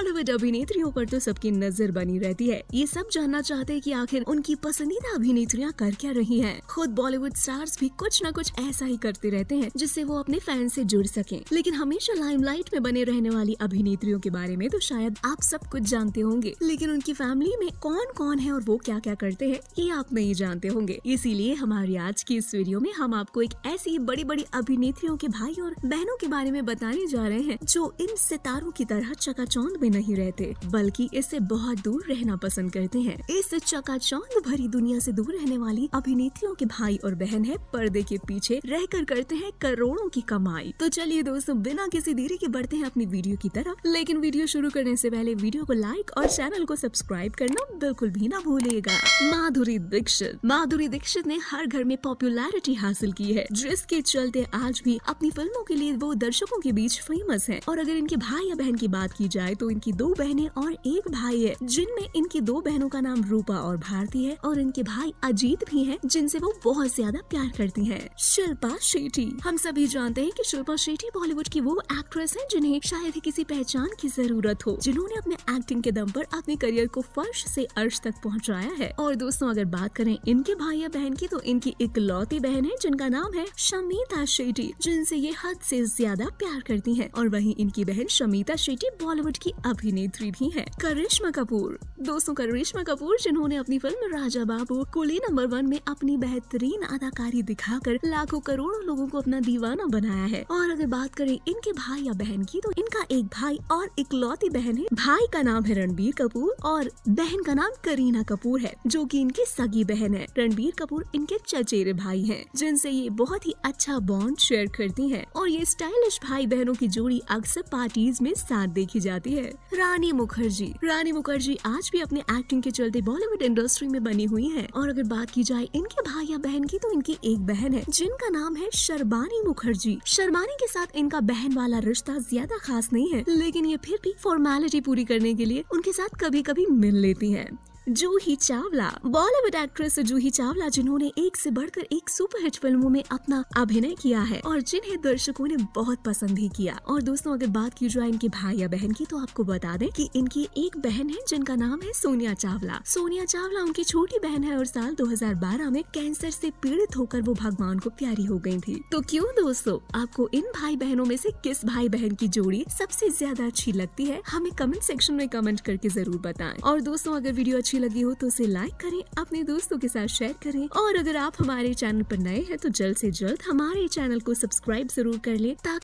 बॉलीवुड अभिनेत्रियों पर तो सबकी नजर बनी रहती है ये सब जानना चाहते हैं कि आखिर उनकी पसंदीदा अभिनेत्रियां कर क्या रही हैं। खुद बॉलीवुड स्टार्स भी कुछ न कुछ ऐसा ही करते रहते हैं जिससे वो अपने फैन से जुड़ सके लेकिन हमेशा लाइमलाइट में बने रहने वाली अभिनेत्रियों के बारे में तो शायद आप सब कुछ जानते होंगे लेकिन उनकी फैमिली में कौन कौन है और वो क्या क्या करते हैं ये आप नहीं जानते होंगे इसीलिए हमारी आज की इस वीडियो में हम आपको एक ऐसी बड़ी बड़ी अभिनेत्रियों के भाई और बहनों के बारे में बताने जा रहे हैं जो इन सितारों की तरह चकाचौंध में में नहीं रहते बल्कि इससे बहुत दूर रहना पसंद करते हैं इस चकाचौंध भरी दुनिया से दूर रहने वाली अभिनेत्रियों के भाई और बहन है पर्दे के पीछे रहकर करते हैं करोड़ों की कमाई तो चलिए दोस्तों बिना किसी देरी के बढ़ते हैं अपनी वीडियो की तरफ लेकिन वीडियो शुरू करने से पहले वीडियो को लाइक और चैनल को सब्सक्राइब करना बिल्कुल भी ना भूलेगा माधुरी दीक्षित माधुरी दीक्षित ने हर घर में पॉपुलैरिटी हासिल की है जिसके चलते आज भी अपनी फिल्मों के लिए वो दर्शकों के बीच फेमस है और अगर इनके भाई या बहन की बात की जाए तो इनकी दो बहनें और एक भाई है जिनमें इनकी दो बहनों का नाम रूपा और भारती है और इनके भाई अजीत भी है जिनसे वो बहुत ज्यादा प्यार करती है शिल्पा शेट्टी हम सभी जानते हैं की शिल्पा शेट्टी बॉलीवुड की वो एक्ट्रेस है जिन्हें शायद ही किसी पहचान की जरूरत हो जिन्होंने अपने एक्टिंग के दम पर अपने करियर को फर्श से अर्श तक पहुंचाया है और दोस्तों अगर बात करें इनके भाई या बहन की तो इनकी इकलौती बहन है जिनका नाम है शमिता शेट्टी जिनसे ये हद से ज्यादा प्यार करती है और वहीं इनकी बहन शमीता शेट्टी बॉलीवुड की अभिनेत्री भी है करिश्मा कपूर दोस्तों करिश्मा कपूर जिन्होंने अपनी film Raja Babu Coolie number one में अपनी बेहतरीन अदाकारी दिखाकर लाखों करोड़ों लोगों को अपना दीवाना बनाया है और अगर बात करें इनके भाई या बहन की तो इनका एक भाई और इकलौती बहन है भाई का नाम है रणबीर कपूर और बहन का नाम करीना कपूर है जो की इनकी सगी बहन है रणबीर कपूर इनके चचेरे भाई है जिनसे ये बहुत ही अच्छा बॉन्ड शेयर करती है और ये स्टाइलिश भाई बहनों की जोड़ी अक्सर पार्टीज में साथ देखी जाती है रानी मुखर्जी रानी मुखर्जी आज भी अपने एक्टिंग के चलते बॉलीवुड इंडस्ट्री में बनी हुई है और अगर बात की जाए इनके भाई या बहन की तो इनकी एक बहन है जिनका नाम है शर्बानी मुखर्जी शर्बानी के साथ इनका बहन वाला रिश्ता ज्यादा खास नहीं है लेकिन ये फिर भी फॉर्मेलिटी पूरी करने के लिए उनके साथ कभी कभी मिल लेती है जूही चावला बॉलीवुड एक्ट्रेस जूही चावला जिन्होंने एक से बढ़कर एक सुपरहिट फिल्मों में अपना अभिनय किया है और जिन्हें दर्शकों ने बहुत पसंद भी किया और दोस्तों अगर बात की जाए इनके भाई या बहन की तो आपको बता दें कि इनकी एक बहन है जिनका नाम है सोनिया चावला सोनिया चावला उनकी छोटी बहन है और साल दो में कैंसर से पीड़ित होकर वो भगवान को प्यारी हो गयी थी तो क्यूँ दोस्तों आपको इन भाई बहनों में से किस भाई बहन की जोड़ी सबसे ज्यादा अच्छी लगती है हमें कमेंट सेक्शन में कमेंट करके जरूर बताएं और दोस्तों अगर वीडियो अच्छी लगी हो तो उसे लाइक करें अपने दोस्तों के साथ शेयर करें और अगर आप हमारे चैनल पर नए हैं तो जल्द से जल्द हमारे चैनल को सब्सक्राइब जरूर कर लें ताकि